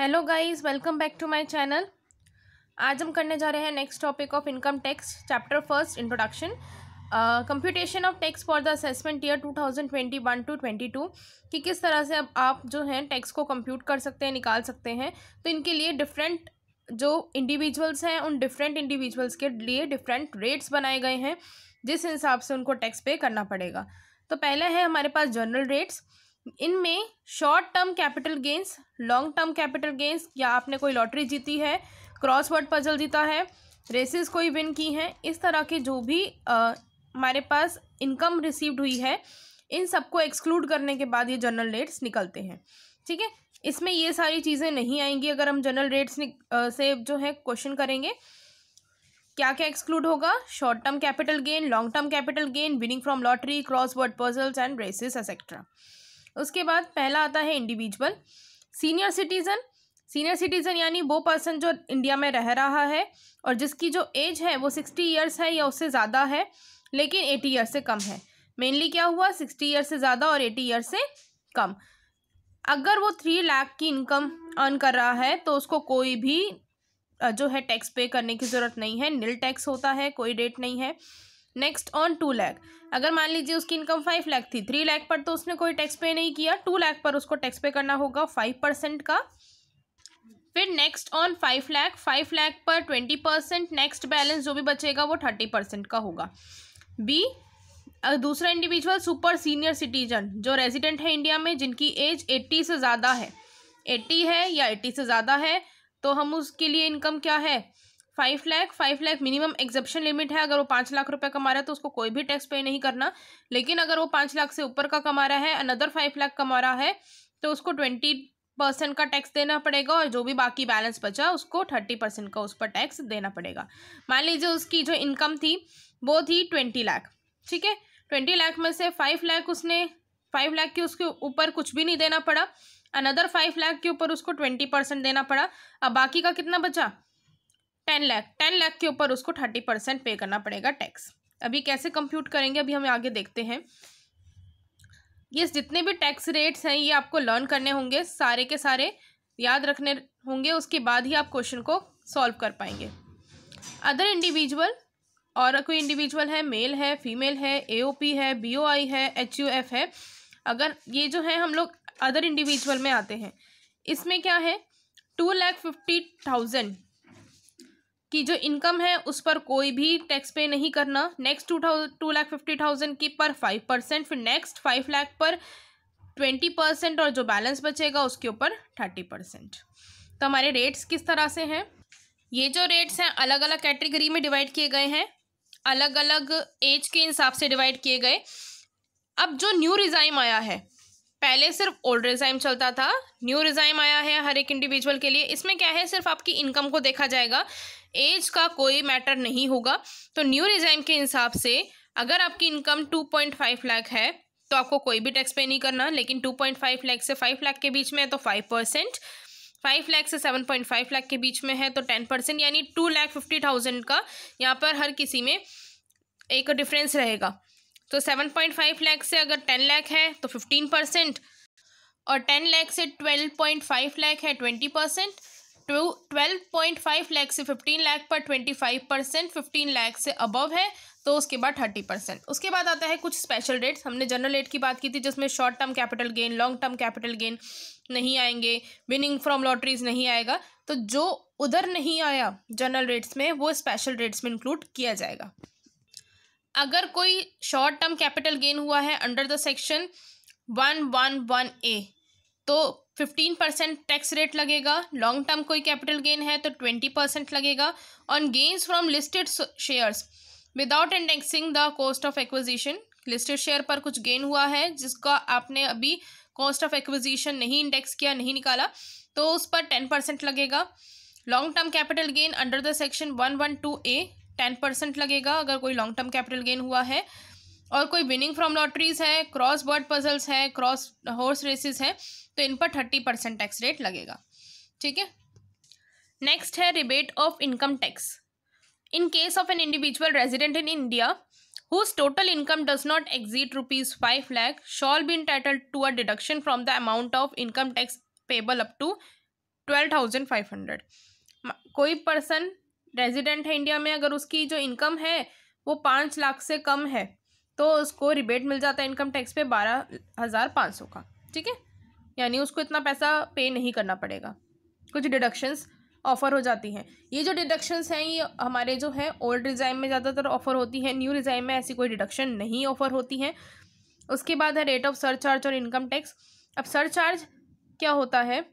hello guys welcome back to my channel आज हम करने जा रहे हैं next topic of income tax chapter first introduction computation of tax for the assessment year 2021 to two कि किस तरह से अब आप जो हैं टैक्स को कंप्यूट कर सकते हैं निकाल सकते हैं तो इनके लिए डिफरेंट जो इंडिविजुअल्स हैं उन डिफरेंट इंडिविजुअल्स के लिए डिफरेंट रेट्स बनाए गए हैं जिस हिसाब से उनको टैक्स पे करना पड़ेगा तो पहला है हमारे पास जनरल रेट्स इनमें short term capital gains long term capital gains या आपने कोई लॉटरी जीती है क्रॉसवर्ड पजल जीता है रेसेस कोई विन की हैं इस तरह के जो भी हमारे पास इनकम रिसीव्ड हुई है इन सबको एक्सक्लूड करने के बाद ये जनरल रेट्स निकलते हैं ठीक है इसमें ये सारी चीज़ें नहीं आएंगी अगर हम जनरल रेट्स से जो है क्वेश्चन करेंगे क्या क्या एक्सक्लूड होगा short term capital gain long term capital gain winning from lottery crossword puzzles and races etcetera उसके बाद पहला आता है individual senior citizen senior citizen यानी वो पर्सन जो इंडिया में रह रहा है और जिसकी जो एज है वो सिक्सटी ईयर्स है या उससे ज़्यादा है लेकिन एटी ईयर से कम है मेनली क्या हुआ सिक्सटी ईयर से ज़्यादा और एटी ईयर से कम अगर वो थ्री लाख की इनकम अर्न कर रहा है तो उसको कोई भी जो है टैक्स पे करने की ज़रूरत नहीं है नील टैक्स होता है कोई रेट नहीं है नेक्स्ट ऑन टू लैख अगर मान लीजिए उसकी इनकम फाइव लैख थी थ्री लैख पर तो उसने कोई टैक्स पे नहीं किया टू लैख पर उसको टैक्स पे करना होगा फाइव परसेंट का फिर next on five lakh five lakh पर ट्वेंटी परसेंट नेक्स्ट बैलेंस जो भी बचेगा वो थर्टी परसेंट का होगा बी दूसरा इंडिविजुअल सुपर सीनियर सिटीजन जो रेजिडेंट है इंडिया में जिनकी एज एट्टी से ज़्यादा है एट्टी है या एट्टी से ज़्यादा है तो हम उसके लिए इनकम क्या है five lakh five lakh minimum exemption limit है अगर वो पाँच लाख रुपए कमा रहा है तो उसको कोई भी टैक्स पे नहीं करना लेकिन अगर वो पाँच लाख से ऊपर का कमा रहा है अनदर फाइव लाख कमा रहा है तो उसको ट्वेंटी परसेंट का टैक्स देना पड़ेगा और जो भी बाकी बैलेंस बचा उसको थर्टी परसेंट का उस पर टैक्स देना पड़ेगा मान लीजिए उसकी जो इनकम थी वो थी ट्वेंटी लाख ठीक है ट्वेंटी लाख में से फाइव लाख उसने फाइव लाख के उसके ऊपर कुछ भी नहीं देना पड़ा अनदर फाइव लाख के ऊपर उसको ट्वेंटी परसेंट देना पड़ा अब बाकी का कितना बचा टेन लाख टेन लाख के ऊपर उसको थर्टी परसेंट पे करना पड़ेगा टैक्स अभी कैसे कंप्यूट करेंगे अभी हम आगे देखते हैं ये जितने भी टैक्स रेट्स हैं ये आपको लर्न करने होंगे सारे के सारे याद रखने होंगे उसके बाद ही आप क्वेश्चन को सॉल्व कर पाएंगे अदर इंडिविजुअल और कोई इंडिविजुअल है मेल है फीमेल है ए है बी है एच है अगर ये जो है हम लोग अदर इंडिविजुअल में आते हैं इसमें क्या है टू लैख फिफ्टी थाउजेंड की जो इनकम है उस पर कोई भी टैक्स पे नहीं करना next two two lakh fifty thousand की पर फाइव परसेंट फिर नेक्स्ट फाइव लाख पर ट्वेंटी परसेंट और जो बैलेंस बचेगा उसके ऊपर थर्टी परसेंट तो हमारे रेट्स किस तरह से हैं ये जो रेट्स हैं अलग अलग कैटेगरी में डिवाइड किए गए हैं अलग अलग एज के हिसाब से डिवाइड किए गए अब जो न्यू रिज़ाइम आया है पहले सिर्फ ओल्ड रिज़ाइम चलता था न्यू रिज़ाइम आया है हर एक इंडिविजुअल के लिए इसमें क्या है सिर्फ आपकी इनकम को देखा जाएगा एज का कोई मैटर नहीं होगा तो न्यू रिजाइम के हिसाब से अगर आपकी income two point five lakh है तो आपको कोई भी टैक्स पे नहीं करना लेकिन टू पॉइंट फाइव लाख से फाइव लाख के बीच में है तो फाइव परसेंट फाइव लाख से सेवन पॉइंट फाइव लाख के बीच में है तो टेन परसेंट यानी टू लाख फिफ्टी थाउजेंड का यहाँ पर हर किसी में एक डिफरेंस रहेगा तो सेवन पॉइंट फाइव लाख से अगर टेन लाख है तो फिफ्टीन परसेंट और टेन लाख से ट्वेल्व पॉइंट फाइव लाख है twenty percent to twelve point five lakh से फिफ्टीन लैख पर twenty five percent fifteen lakh से अबव है तो उसके बाद थर्टी परसेंट उसके बाद आता है कुछ स्पेशल रेट्स हमने जनरल रेट की बात की थी जिसमें short term capital gain long term capital gain नहीं आएंगे विनिंग फ्रॉम लॉटरीज नहीं आएगा तो जो उधर नहीं आया जनरल रेट्स में वो स्पेशल रेट्स में इंक्लूड किया जाएगा अगर कोई शॉर्ट टर्म कैपिटल गेन हुआ है under the section one one one A तो फिफ्टीन परसेंट टैक्स रेट लगेगा लॉन्ग टर्म कोई कैपिटल गेन है तो ट्वेंटी परसेंट लगेगा on gains from listed shares without indexing the cost of acquisition listed share पर कुछ गेन हुआ है जिसका आपने अभी कॉस्ट ऑफ एक्विजिशन नहीं इंडेक्स किया नहीं निकाला तो उस पर टेन परसेंट लगेगा long term capital gain under the section one one two A ten percent लगेगा अगर कोई लॉन्ग टर्म कैपिटल गेन हुआ है और कोई विनिंग फ्रॉम लॉटरीज है क्रॉस बर्ड पजल्स हैं क्रॉस हॉर्स रेसेस हैं तो इन पर थर्टी परसेंट टैक्स रेट लगेगा ठीक है नेक्स्ट है rebate of income tax in case of an individual resident in India total income does not exceed rupees five lakh shall be entitled to a deduction from the amount of income tax payable up to twelve thousand five hundred कोई person resident है India में अगर उसकी जो income है वो पाँच लाख से कम है तो उसको रिबेट मिल जाता है इनकम टैक्स पे बारह हज़ार पाँच सौ का ठीक है यानी उसको इतना पैसा पे नहीं करना पड़ेगा कुछ डिडक्शंस ऑफ़र हो जाती हैं ये जो डिडक्शंस हैं ये हमारे जो है ओल्ड रिज़ाइम में ज़्यादातर ऑफ़र होती हैं न्यू रिज़ाइम में ऐसी कोई डिडक्शन नहीं ऑफ़र होती हैं उसके बाद है रेट ऑफ सरचार्ज और इनकम टैक्स अब सरचार्ज क्या होता है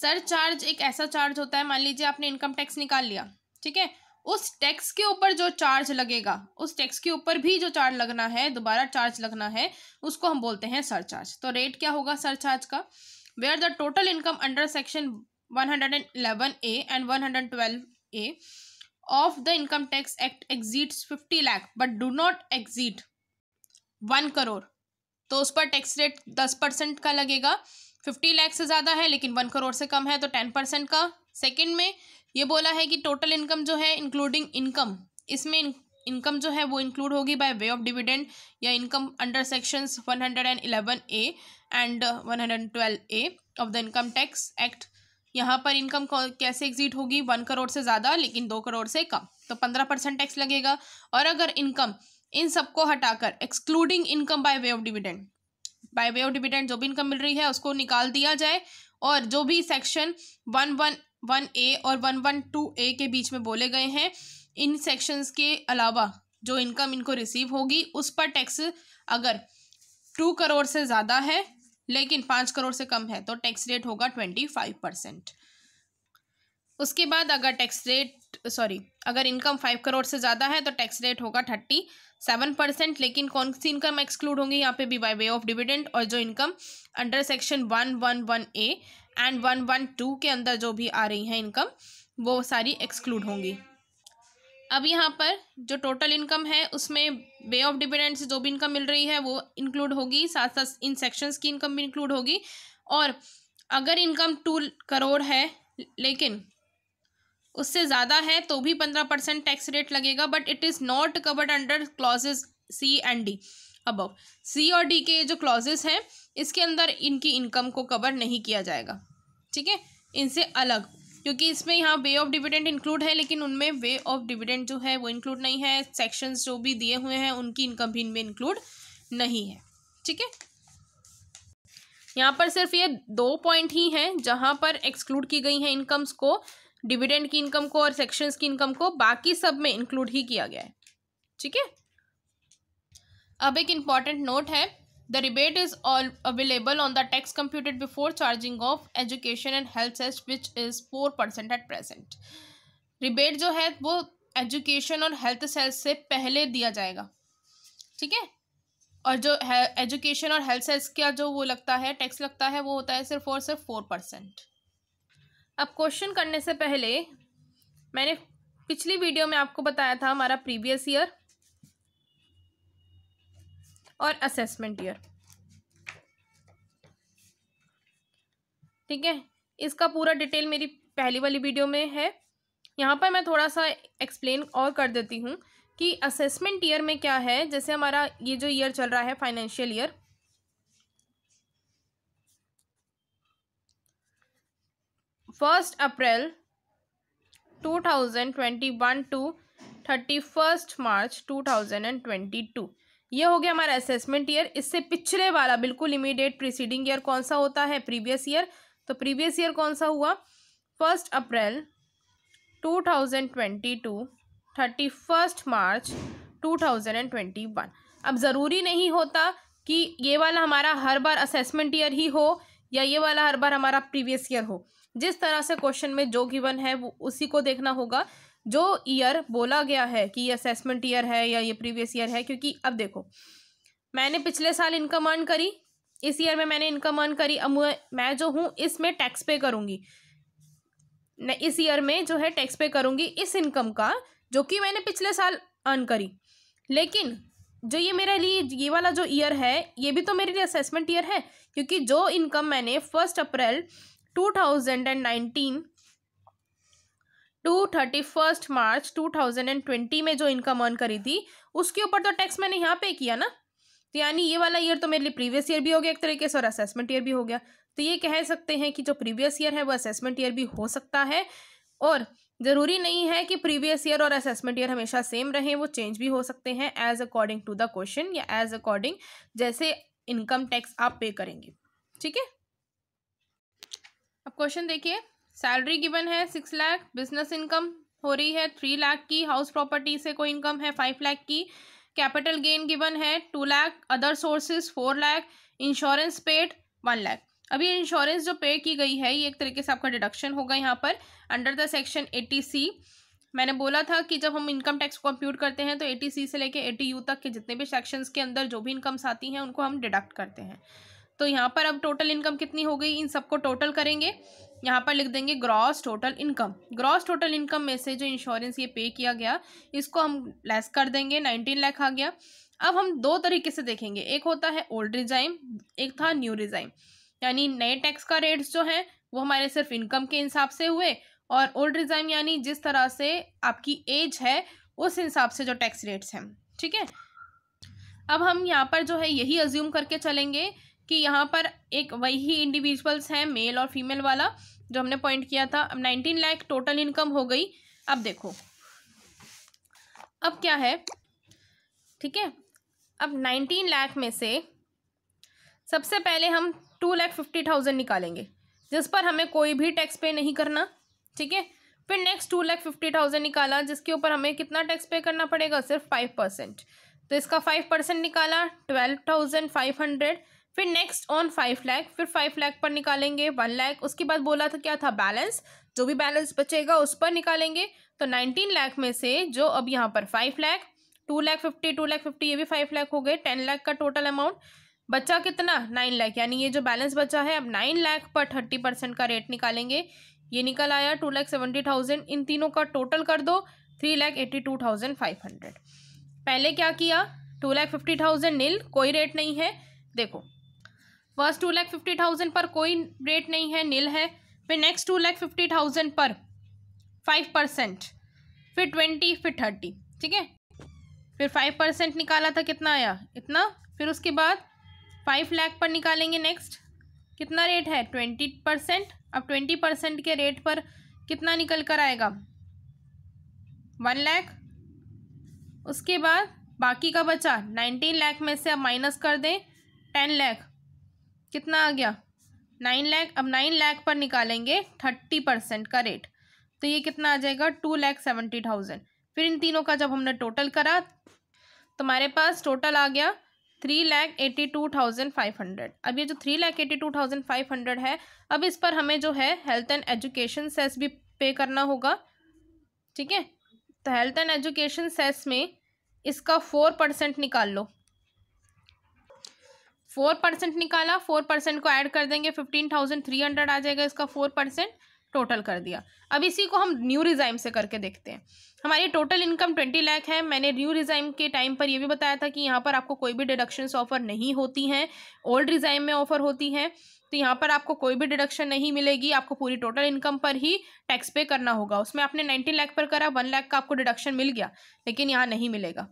सर चार्ज एक ऐसा चार्ज होता है मान लीजिए आपने इनकम टैक्स निकाल लिया ठीक है उस टैक्स के ऊपर जो चार्ज लगेगा उस टैक्स के ऊपर भी जो चार्ज लगना है दोबारा चार्ज लगना है उसको हम बोलते हैं सरचार्ज तो रेट क्या होगा सरचार्ज का where the total income under section 111 A and 112 A of the income tax act exceeds 50 lakh but do not exceed one crore तो उस पर टैक्स रेट दस परसेंट का लगेगा फिफ्टी लैख से ज़्यादा है लेकिन वन करोड़ से कम है तो टेन परसेंट का सेकेंड में ये बोला है कि टोटल इनकम जो है इंक्लूडिंग इनकम इसमें इनकम जो है वो इंक्लूड होगी बाय वे ऑफ डिविडेंड या income under sections 111 A and 112 A of the income tax act यहाँ पर इनकम कैसे एग्जिट होगी वन करोड़ से ज़्यादा लेकिन दो करोड़ से कम तो पंद्रह परसेंट टैक्स लगेगा और अगर इनकम इन सबको हटाकर excluding income by way of dividend by way of dividend जो भी इनकम मिल रही है उसको निकाल दिया जाए और जो भी section one one one A और वन वन टू ए के बीच में बोले गए हैं इन सेक्शंस के अलावा जो इनकम इनको रिसीव होगी उस पर टैक्स अगर टू करोड़ से ज़्यादा है लेकिन पाँच करोड़ से कम है तो टैक्स रेट होगा ट्वेंटी फाइव परसेंट उसके बाद अगर टैक्स रेट सॉरी अगर इनकम फाइव करोड़ से ज़्यादा है तो टैक्स रेट होगा थर्टी सेवन परसेंट लेकिन कौन सी इनकम एक्सक्लूड होंगी यहाँ पे भी बाय वे ऑफ डिविडेंड और जो income under section one one one A and one one two के अंदर जो भी आ रही हैं इनकम वो सारी एक्सक्लूड होंगी अब यहाँ पर जो टोटल इनकम है उसमें वे ऑफ डिविडेंट से जो भी इनकम मिल रही है वो इंक्लूड होगी साथ साथ इन सेक्शंस की इनकम भी इंक्लूड होगी और अगर इनकम टू करोड़ है लेकिन उससे ज़्यादा है तो भी पंद्रह परसेंट टैक्स रेट लगेगा but it is not covered under clauses C and D above C और डी के जो क्लॉजेज हैं इसके अंदर इनकी इनकम को कवर नहीं किया जाएगा ठीक है इनसे अलग क्योंकि इसमें यहाँ वे ऑफ डिविडेंड इंक्लूड है लेकिन उनमें वे ऑफ डिविडेंड जो है वो इंक्लूड नहीं है सेक्शंस जो भी दिए हुए हैं उनकी इनकम भी इनमें इंक्लूड नहीं है ठीक है यहाँ पर सिर्फ ये दो पॉइंट ही हैं जहाँ पर एक्सक्लूड की गई हैं इनकम्स को डिविडेंड की इनकम को और सेक्शंस की इनकम को बाकी सब में इंक्लूड ही किया गया है ठीक है अब एक इम्पॉर्टेंट नोट है The rebate is all available on the tax computed before charging of education and health cess which is four percent at present rebate जो है वो एजुकेशन और हेल्थ सेल्स से पहले दिया जाएगा ठीक है और जो है एजुकेशन और हेल्थ सेल्स का जो वो लगता है टैक्स लगता है वो होता है सिर्फ और सिर्फ फोर परसेंट अब क्वेश्चन करने से पहले मैंने पिछली वीडियो में आपको बताया था हमारा प्रीवियस ईयर और असेसमेंट ईयर ठीक है इसका पूरा डिटेल मेरी पहली वाली वीडियो में है यहाँ पर मैं थोड़ा सा एक्सप्लेन और कर देती हूँ कि असेसमेंट ईयर में क्या है जैसे हमारा ये जो ईयर चल रहा है financial year first April two thousand twenty one to thirty first March two thousand and twenty two ये हो गया हमारा असेसमेंट ईयर इससे पिछले वाला बिल्कुल इमीडिएट प्रीसीडिंग ईयर कौन सा होता है प्रीवियस ईयर तो प्रीवियस ईयर कौन सा हुआ first April two thousand twenty to thirty first March two thousand and twenty one अब ज़रूरी नहीं होता कि ये वाला हमारा हर बार असेसमेंट ईयर ही हो या ये वाला हर बार हमारा प्रीवियस ईयर हो जिस तरह से क्वेश्चन में जो गिवन है वो उसी को देखना होगा जो ईयर बोला गया है कि ये असेसमेंट ईयर है या ये प्रीवियस ईयर है क्योंकि अब देखो मैंने पिछले साल इनकम अर्न करी इस ईयर में मैंने इनकम अर्न करी अब मैं जो हूँ इसमें टैक्स पे करूँगी इस ईयर में जो है टैक्स पे करूँगी इस इनकम का जो कि मैंने पिछले साल अर्न करी लेकिन जो ये मेरे लिए ये वाला जो ईयर है ये भी तो मेरे लिए असेसमेंट ईयर है क्योंकि जो इनकम मैंने first April two thousand and nineteen to thirty first March two thousand and twenty में जो इनकम अर्न करी थी उसके ऊपर तो टैक्स मैंने यहाँ पे किया ना तो यानी ये वाला ईयर तो मेरे लिए प्रीवियस ईयर भी हो गया एक तरीके से और असेसमेंट ईयर भी हो गया तो ये कह सकते हैं कि जो प्रीवियस ईयर है वो असेसमेंट ईयर भी हो सकता है और ज़रूरी नहीं है कि प्रीवियस ईयर और असेसमेंट ईयर हमेशा सेम रहें वो चेंज भी हो सकते हैं as according to the question या एज अकॉर्डिंग जैसे इनकम टैक्स आप पे करेंगे ठीक है अब क्वेश्चन देखिए सैलरी गिवन है सिक्स लाख बिजनेस इनकम हो रही है थ्री लाख की हाउस प्रॉपर्टी से कोई इनकम है फाइव लाख की कैपिटल गेन गिवन है two lakh other sources four lakh insurance paid one lakh अभी इंश्योरेंस जो पे की गई है ये एक तरीके से आपका डिडक्शन होगा यहाँ पर under the section eighty C मैंने बोला था कि जब हम इनकम टैक्स कंप्यूट करते हैं तो ए सी से लेके ए यू तक के जितने भी सेक्शंस के अंदर जो भी इनकम्स आती हैं उनको हम डिडक्ट करते हैं तो यहाँ पर अब टोटल इनकम कितनी हो गई इन सबको टोटल करेंगे यहाँ पर लिख देंगे gross total income gross total income में से जो इंश्योरेंस ये पे किया गया इसको हम लेस कर देंगे नाइनटीन लाख आ गया अब हम दो तरीके से देखेंगे एक होता है ओल्ड रिजाइम एक था न्यू रिजाइम यानी नए टैक्स का रेट्स जो हैं वो हमारे सिर्फ इनकम के हिसाब से हुए और ओल्ड रिजाइम यानी जिस तरह से आपकी एज है उस हिसाब से जो टैक्स रेट्स हैं ठीक है अब हम यहाँ पर जो है यही अज्यूम करके चलेंगे कि यहाँ पर एक वही इंडिविजुअल्स हैं मेल और फीमेल वाला जो हमने पॉइंट किया था अब नाइनटीन लाख टोटल इनकम हो गई अब देखो अब क्या है ठीक है अब नाइनटीन लाख में से सबसे पहले हम टू लैख फिफ्टी थाउजेंड निकालेंगे जिस पर हमें कोई भी टैक्स पे नहीं करना ठीक है फिर next two lakh fifty thousand निकाला जिसके ऊपर हमें कितना टैक्स पे करना पड़ेगा सिर्फ फाइव परसेंट तो इसका फाइव परसेंट निकाला ट्वेल्व थाउजेंड फाइव हंड्रेड फिर नेक्स्ट ऑन फाइव लैख फिर फाइव लैख पर निकालेंगे वन लैख उसके बाद बोला था क्या था बैलेंस जो भी बैलेंस बचेगा उस पर निकालेंगे तो नाइनटीन लाख में से जो अब यहाँ पर five lakh two lakh fifty two lakh fifty ये भी फाइव लाख हो गए टेन लाख का टोटल अमाउंट बचा कितना नाइन लाख यानी ये जो बैलेंस बचा है अब नाइन लाख पर थर्टी परसेंट का रेट निकालेंगे ये निकल आया टू लाख सेवेंटी थाउजेंड इन तीनों का टोटल कर दो three lakh eighty two thousand five hundred पहले क्या किया two lakh fifty thousand nil कोई रेट नहीं है देखो first two lakh fifty thousand पर कोई रेट नहीं है नील है फिर next two lakh fifty thousand पर फाइव परसेंट फिर ट्वेंटी फिर थर्टी ठीक है फिर फाइव परसेंट निकाला था कितना आया इतना फिर उसके बाद फाइव लैख पर निकालेंगे नेक्स्ट कितना रेट है ट्वेंटी परसेंट अब ट्वेंटी परसेंट के रेट पर कितना निकल कर आएगा वन लैख उसके बाद बाकी का बचा नाइनटीन लाख में से अब माइनस कर दें टेन लैख कितना आ गया नाइन लाख अब नाइन लाख पर निकालेंगे थर्टी परसेंट का रेट तो ये कितना आ जाएगा टू लैख सेवेंटी थाउजेंड फिर इन तीनों का जब हमने टोटल करा तो हमारे पास टोटल आ गया three lakh eighty two thousand five hundred अब ये जो three lakh eighty two thousand five hundred है अब इस पर हमें जो है हेल्थ एंड एजुकेशन सेस भी पे करना होगा ठीक है तो हेल्थ एंड एजुकेशन सेस में इसका फोर परसेंट निकाल लो फोर परसेंट निकाला फोर परसेंट को ऐड कर देंगे फिफ्टीन थाउजेंड थ्री हंड्रेड आ जाएगा इसका फोर परसेंट टोटल कर दिया अब इसी को हम न्यू रिजाइम से करके देखते हैं हमारी टोटल इनकम ट्वेंटी लाख है मैंने न्यू रिजाइम के टाइम पर यह भी बताया था कि यहाँ पर आपको कोई भी डिडक्शंस ऑफर नहीं होती हैं ओल्ड रिजाइम में ऑफर होती हैं तो यहाँ पर आपको कोई भी डिडक्शन नहीं मिलेगी आपको पूरी टोटल इनकम पर ही टैक्स पे करना होगा उसमें आपने नाइन्टीन लाख पर करा वन लाख का आपको डिडक्शन मिल गया लेकिन यहाँ नहीं मिलेगा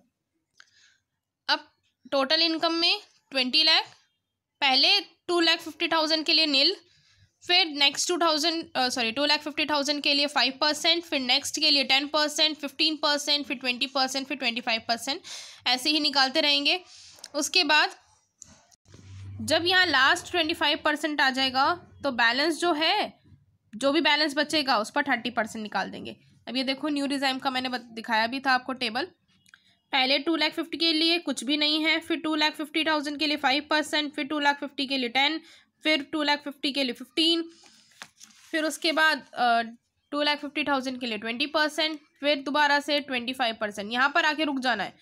अब टोटल इनकम में ट्वेंटी लैख पहले टू लैख फिफ्टी थाउजेंड के लिए नील फिर next two thousand sorry two lakh fifty thousand के लिए फाइव परसेंट फिर नेक्स्ट के लिए टेन परसेंट फिफ्टीन परसेंट फिर ट्वेंटी परसेंट फिर ट्वेंटी फाइव परसेंट ऐसे ही निकालते रहेंगे उसके बाद जब यहाँ लास्ट ट्वेंटी फाइव परसेंट आ जाएगा तो बैलेंस जो है जो भी बैलेंस बचेगा उस पर थर्टी परसेंट निकाल देंगे अब ये देखो न्यू रिजाइम का मैंने दिखाया भी था आपको टेबल पहले टू लाख फिफ्टी के लिए कुछ भी नहीं है फिर टू लाख फिफ्टी थाउजेंड के लिए फाइव परसेंट फिर टू लाख फिफ्टी के लिए टेन फिर टू लाख फिफ्टी के लिए फिफ्टीन फिर उसके बाद टू लाख फिफ्टी थाउजेंड के लिए ट्वेंटी परसेंट फिर दोबारा से ट्वेंटी फाइव परसेंट यहाँ पर आके रुक जाना है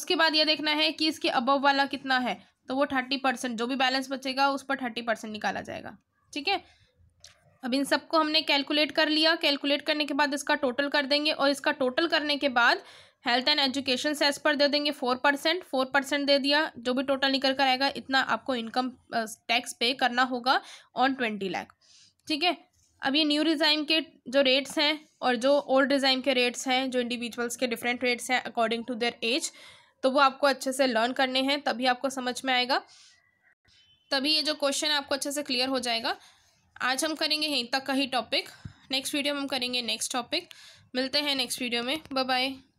उसके बाद ये देखना है कि इसके अबव वाला कितना है तो वो थर्टी परसेंट जो भी बैलेंस बचेगा उस पर थर्टी परसेंट निकाला जाएगा ठीक है अब इन सबको हमने कैलकुलेट कर लिया कैलकुलेट करने के बाद इसका टोटल कर देंगे और इसका टोटल करने के बाद हेल्थ एंड एजुकेशन सेस पर दे देंगे फोर परसेंट फोर परसेंट दे दिया जो भी टोटल निकल कर आएगा इतना आपको इनकम टैक्स पे करना होगा ऑन ट्वेंटी लाख ठीक है अब ये न्यू रिज़ाइम के जो रेट्स हैं और जो ओल्ड रिज़ाइम के रेट्स हैं जो इंडिविजुअल्स के डिफरेंट रेट्स हैं अकॉर्डिंग टू देयर एज तो वो आपको अच्छे से लर्न करने हैं तभी आपको समझ में आएगा तभी ये जो क्वेश्चन है आपको अच्छे से क्लियर हो जाएगा आज हम करेंगे यहीं तक का ही टॉपिक नेक्स्ट वीडियो में हम करेंगे नेक्स्ट टॉपिक मिलते हैं नेक्स्ट वीडियो में बाय बाय